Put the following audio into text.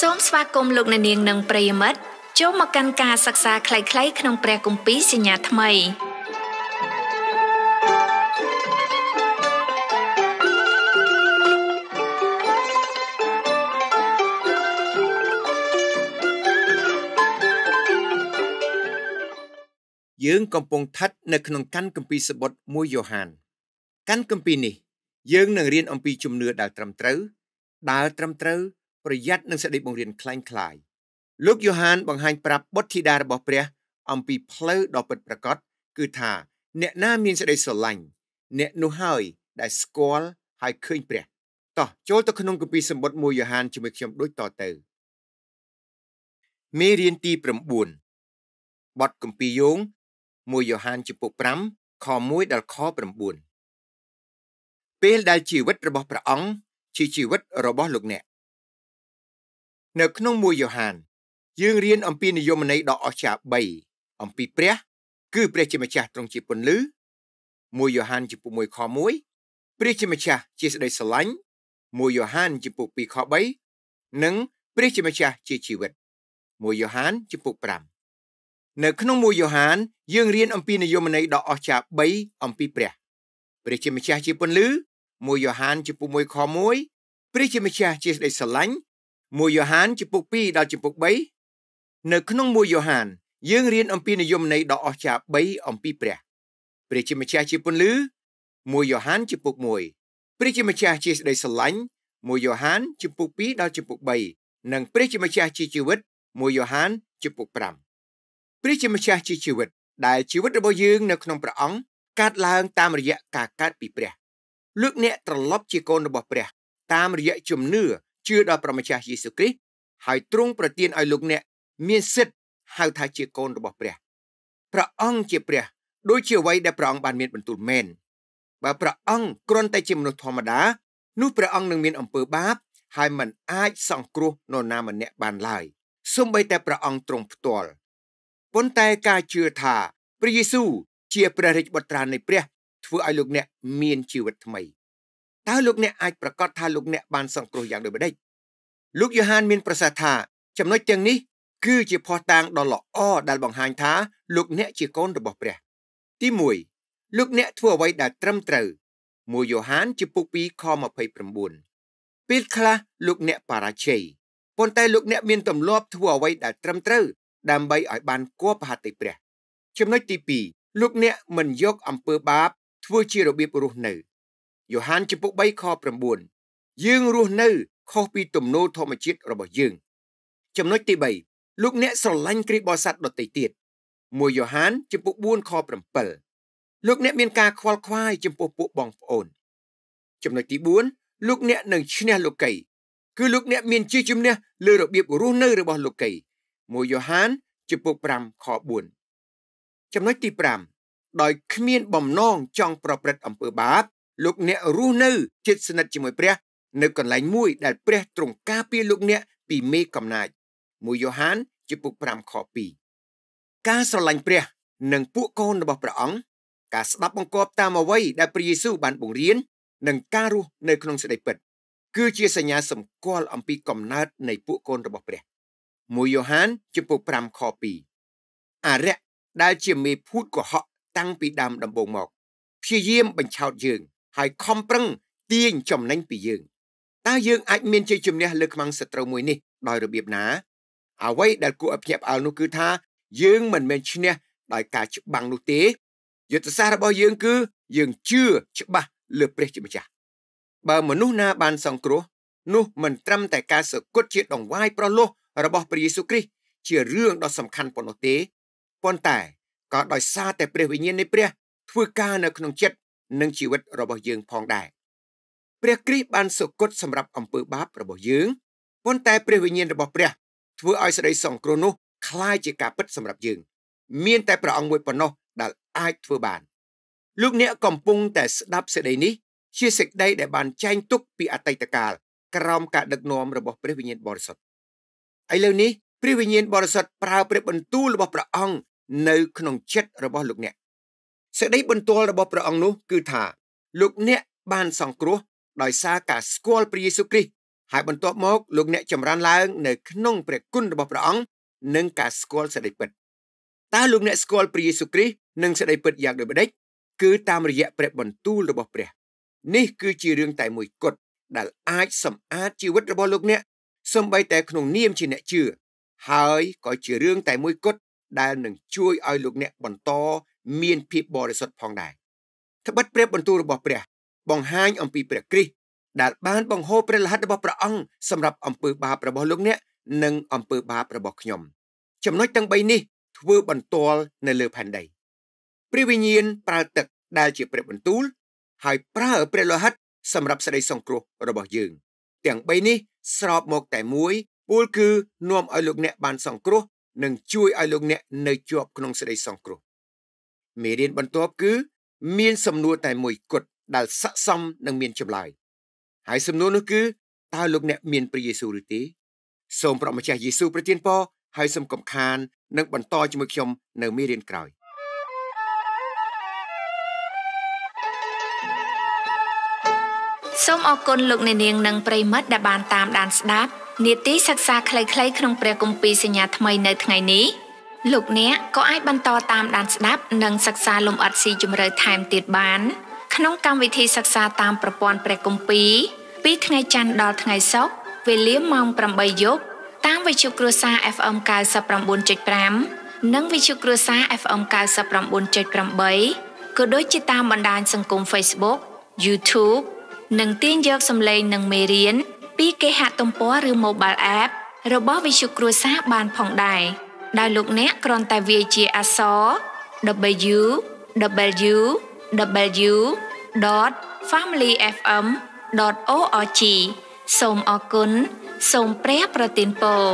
សូមស្វាគមន៍លោកអ្នកនាងនិងប្រិយមិត្តចូលមកកាន់ការសិក្សាខ្លីៗក្នុងព្រះគម្ពីរសញ្ញាថ្មីយើងកំពុងឋិតនៅក្នុងកាន់គម្ពីរសបុត1យ៉ូហាន កាន់គម្ពីរនេះ យើងនឹងរៀនអំពីជំនឿដែលត្រឹមត្រូវដើរត្រឹមត្រូវប្រយ័ត្ននឹងសេចក្តីបង្រៀនคล้ายៗលោកយ៉ូហានបង្ហាញប្រាប់បុត្រធីតារបស់ព្រះ អំពីផ្លូវដ៏ពិតប្រាកដគឺថា អ្នកណាមានសេចក្តីស្រឡាញ់អ្នកនោះហើយដែលស្គាល់ហើយឃើញព្រះតោះចូលទៅក្នុងគម្ពីរសម្បត្តិមួយយ៉ូហានជាមួយខ្ញុំដូចតទៅមេរៀនទី9បទគម្ពីរយោងមួយយ៉ូហានចំពុក5ខ1ដល់ខ9ពេលដែលជីវិតរបស់ព្រះអង្គជាជីវិតរបស់លោកអ្នកនៅក្នុងមួយយ៉ូហានយើងរៀនអំពីនិយមន័យដ៏អស្ចារ្យ3អំពីព្រះ គឺព្រះជាម្ចាស់ទ្រង់ជាពន្លឺមួយយ៉ូហានចំពោះ1ខ1ព្រះជាម្ចាស់ជាសេចក្តីស្រឡាញ់មួយយ៉ូហានចំពោះ2ខ3និង ព្រះជាម្ចាស់ជាជីវិត មួយយ៉ូហានចំពោះ5នៅ ក្នុងមួយយ៉ូហានយើង រៀន អំពីនិយមន័យដ៏អស្ចារ្យ3អំពីព្រះ ព្រះជាម្ចាស់ជាពន្លឺមួយយ៉ូហានចំពោះ1ខ1ព្រះជាម្ចាស់ជាសេចក្តីស្រឡាញ់1យ៉ូហានជំពូក2ដល់ជំពូក3នៅក្នុង1យ៉ូហានយើងរៀនអំពីនិយមន័យដ៏អស្ចារ្យ3អំពីព្រះព្រះជាម្ចាស់ជាពន្លឺ1យ៉ូហាន ជំពូក1ព្រះជាម្ចាស់ជាសេចក្តីស្រឡាញ់1យ៉ូហានជំពូក2ដល់ជំពូក3និង ព្រះជាម្ចាស់ជាជីវិត1យ៉ូហានជំពូក5ព្រះជាម្ចាស់ជាជីវិត ដែលជីវិតរបស់យើងនៅក្នុងព្រះអង្គកើតឡើងតាមរយៈការកើតពីព្រះលើកអ្នកត្រឡប់ជាកូនរបស់ព្រះតាមរយៈជំនឿជឿដល់ព្រះម្ចាស់យេស៊ូវគ្រីស្ទហើយទ្រង់ប្រទានឲ្យលោកអ្នកមានសិទ្ធិហៅថាជាកូនរបស់ព្រះព្រះអង្គជាព្រះដូចជាអ្វីដែលព្រះអង្គបានមានបន្ទូលមែនបើព្រះអង្គគ្រាន់តែជាមនុស្សធម្មតានោះព្រះអង្គនឹងមានអំពើបាប ហើយមិនអាចសង្គ្រោះនរណាម្នាក់បានឡើយសូម្បីតែព្រះអង្គទ្រង់ផ្ទាល់ប៉ុន្តែការជឿថាព្រះយេស៊ូវជាព្រះរាជបុត្រានៃព្រះ ធ្វើឲ្យលោកអ្នកមានជីវិតថ្មីតើលោកអ្នកអាចប្រកាសថាលោកអ្នកបានសង្គ្រោះយ៉ាងដូចម្តេចលោកយ៉ូហាន មានប្រសាសន៍ថា ចំណុចទាំងនេះគឺជាភ័ស្តុតាងដ៏ល្អដែលបង្ហាញថា លោកអ្នកជាកូនរបស់ព្រះ ទី1លោកអ្នកធ្វើអ្វីដែលត្រឹមត្រូវ1យ៉ូហានជាពុក2ខ29ពេលខ្លះលោកអ្នកបរាជ័យប៉ុន្តែលោកអ្នកមានទម្លាប់ធ្វើអ្វីដែលត្រឹមត្រូវដើម្បីឲ្យ បានគួរប្រហត្ថិព្រះចំណុចទី2លោកអ្នកមិនយកអំពើបាប ធ្វើជារបៀបរស់នៅយ៉ូហានចំពុក3ខ9យើងរស់នៅខុសពីទំនោរធម្មជាតិរបស់យើង ចំណុចទី3លោកអ្នកស្រឡាញ់គ្រីស្ទបរិស័ទដទៃទៀត1យ៉ូហានចំពុក4ខ7លោកអ្នក មានការខ្វល់ខ្វាយ ចំពោះពួកបងប្អូន ចំណុចទី4លោកអ្នកនឹងឈ្នះលោកីគឺលោកអ្នកមានជាជំនះ លើរបៀបរស់នៅរបស់លោកី1យ៉ូហានចំពុក5ខ4ចំណុចទី5ដោយ គ្មានបំណងចង់ប្រព្រឹត្តអំពើបាបលោកអ្នករស់នៅជិតស្និទ្ធជាមួយព្រះនៅកន្លែងមួយដែលព្រះទ្រង់ការពារលោកអ្នកពីមេកំណាចមួយយ៉ូហានជំពូក5ខ2ការស្រឡាញ់ព្រះនិងពួកកូនរបស់ព្រះអង្គការស្ដាប់បង្គាប់តាមអ្វីដែលព្រះយេស៊ូវបានបង្រៀន និងការរស់នៅក្នុងសេចក្តីពិតគឺជាសញ្ញាសម្គាល់អំពីកំណើតនៃពួកកូនរបស់ព្រះមួយយ៉ូហានជំពូក5ខ2អរិយដែលជាមេភូតកុហកតាំងពីដើមដំបូងមកព្យាយាមបញ្ឆោតយើងហើយខំប្រឹង ទាញចំណេញពីយើងតើយើងអាចមានជ័យជំនះលើខ្មាំងសត្រូវមួយនេះដោយរបៀបណា អ្វីដែលគួរឲ្យភ្ញាក់ផ្អើលនោះគឺថាយើងមិនមែនឈ្នះដោយការច្បាំងនោះទេយុទ្ធសាស្ត្ររបស់យើងគឺ យើងជឿច្បាស់លើព្រះជាម្ចាស់បើមនុស្សណាបាន សង្គ្រោះ នោះមិនត្រឹមតែការសគត់ជាដង្វាយប្រលោះរបស់ ព្រះយេស៊ូវគ្រីស្ទជារឿងដ៏សំខាន់ប៉ុណ្ណោះទេប៉ុន្តែក៏ដោយសារតែព្រះវិញ្ញាណនៃព្រះ ធ្វើការនៅក្នុងចិត្តនិងជីវិតរបស់យើងផងដែរព្រះគ្រីស្ទបានសុគតសម្រាប់អំពើបាបរបស់យើងប៉ុន្តែព្រះវិញ្ញាណរបស់ព្រះធ្វើឲ្យសេចក្តីសង្គ្រោះនោះคล้ายជាការពិតសម្រាប់យើង មាន តែព្រះអង្គមួយប៉ុណ្ណោះដែលអាចធ្វើបានលោកអ្នកកំពុងតែស្ដាប់សេចក្តីនេះជាសេចក្តីដែលបានចែងទុកពីអតីតកាលក្រោមការដឹកនាំរបស់ព្រះវិញ្ញាណបរិសុទ្ធឥឡូវនេះព្រះវិញ្ញាណបរិសុទ្ធប្រើ ព្រះបន្ទូលរបស់ព្រះអង្គនៅក្នុងចិត្តរបស់លោកអ្នកសេចក្តីបន្ទាល់របស់ព្រះអង្គនោះគឺថា លោកអ្នកបានសង្គ្រោះដោយសារការស្គាល់ព្រះយេស៊ូវគ្រីស្ទហើយបន្ទាប់មកលោកអ្នកចម្រើនឡើងនៅក្នុងព្រះគុណរបស់ព្រះអង្គនិងការស្គាល់សេចក្តីពិតតើលោកអ្នកស្គាល់ព្រះយេស៊ូវគ្រីស្ទនិងសេចក្តីពិតយ៉ាងដូចម្តេចគឺតាមរយៈព្រះបន្ទូលរបស់ព្រះនេះគឺជារឿងតែមួយគត់ដែលអាចសម្អាតជីវិតរបស់លោកអ្នកសម្បីតែក្នុងនាមជាអ្នកជឿហើយក៏ជារឿងតែមួយគត់ដែលនឹងជួយឲ្យលោកអ្នកបន្តមានភាពបរិសុទ្ធផងដែរត្បិតព្រះ បន្ទូលរបស់ព្រះបង្ហាញ អំពីព្រះគ្រីស្ទដែលបាន បង្ហូរព្រះលិខិតរបស់ព្រះអង្គសម្រាប់អំពើបាបរបស់លោកអ្នកនិងអំពើបាបរបស់ខ្ញុំ ចំណុចទាំង3នេះធ្វើបន្ទាល់នៅលើផែនដី ព្រះវិញ្ញាណប្រើទឹកដែលជា ព្រះបន្ទូលហើយប្រើព្រះលោហិតសម្រាប់សេចក្តី សង្គ្រោះរបស់យើង ទាំង3នេះស្របមក តែមួយពលគឺនាំឲ្យលោកអ្នកបានសង្គ្រោះនិងជួយឲ្យលោកអ្នកនៅជាប់ក្នុងសេចក្តីសង្គ្រោះមេរៀនបន្ទាប់គឺ មានសំណួរតែមួយគត់ដែលស័កសមនឹងមានចម្លើយហើយសំណួរនោះគឺតើលោកអ្នកមានព្រះយេស៊ូវឬទេសូមព្រះម្ចាស់យេស៊ូវប្រទានពរហើយសូមកំខាននិងបន្តជាមួយខ្ញុំនៅមេរៀនក្រោយសូមអរគុណលោកអ្នកនាងនិងប្រិមិត្តដែលបានតាមដានស្ដាប់នីតិសិក្សាខ្លីៗក្នុងព្រះគម្ពីរសញ្ញាថ្មីនៅថ្ងៃនេះលោកអ្នកក៏អាចបន្តតាមដានស្ដាប់និងសិក្សាលំអិតស៊ីជម្រៅថែមទៀតបានក្នុងកម្មវិធីសិក្សាតាមប្រព័ន្ធព្រះគម្ពីរពីថ្ងៃច័ន្ទដល់ថ្ងៃសុក្រវេលាម៉ោង8យប់តាមវិទ្យុគ្រួសារ FM 99.5និងវិទ្យុគ្រួសារ FM 99.8ក៏ដូចជាតាមបណ្ដាញសង្គម Facebook YouTube និងទាញយកសម្លេងនិងមេរៀនពីគេហទំព័រឬ Mobile App របស់វិទ្យុគ្រួសារបានផងដែរ។ដោយលោកអ្នកគ្រាន់តែវាយជាអក្សរ www.familyfm.org សូមអរគុណសូមព្រះប្រទានពរ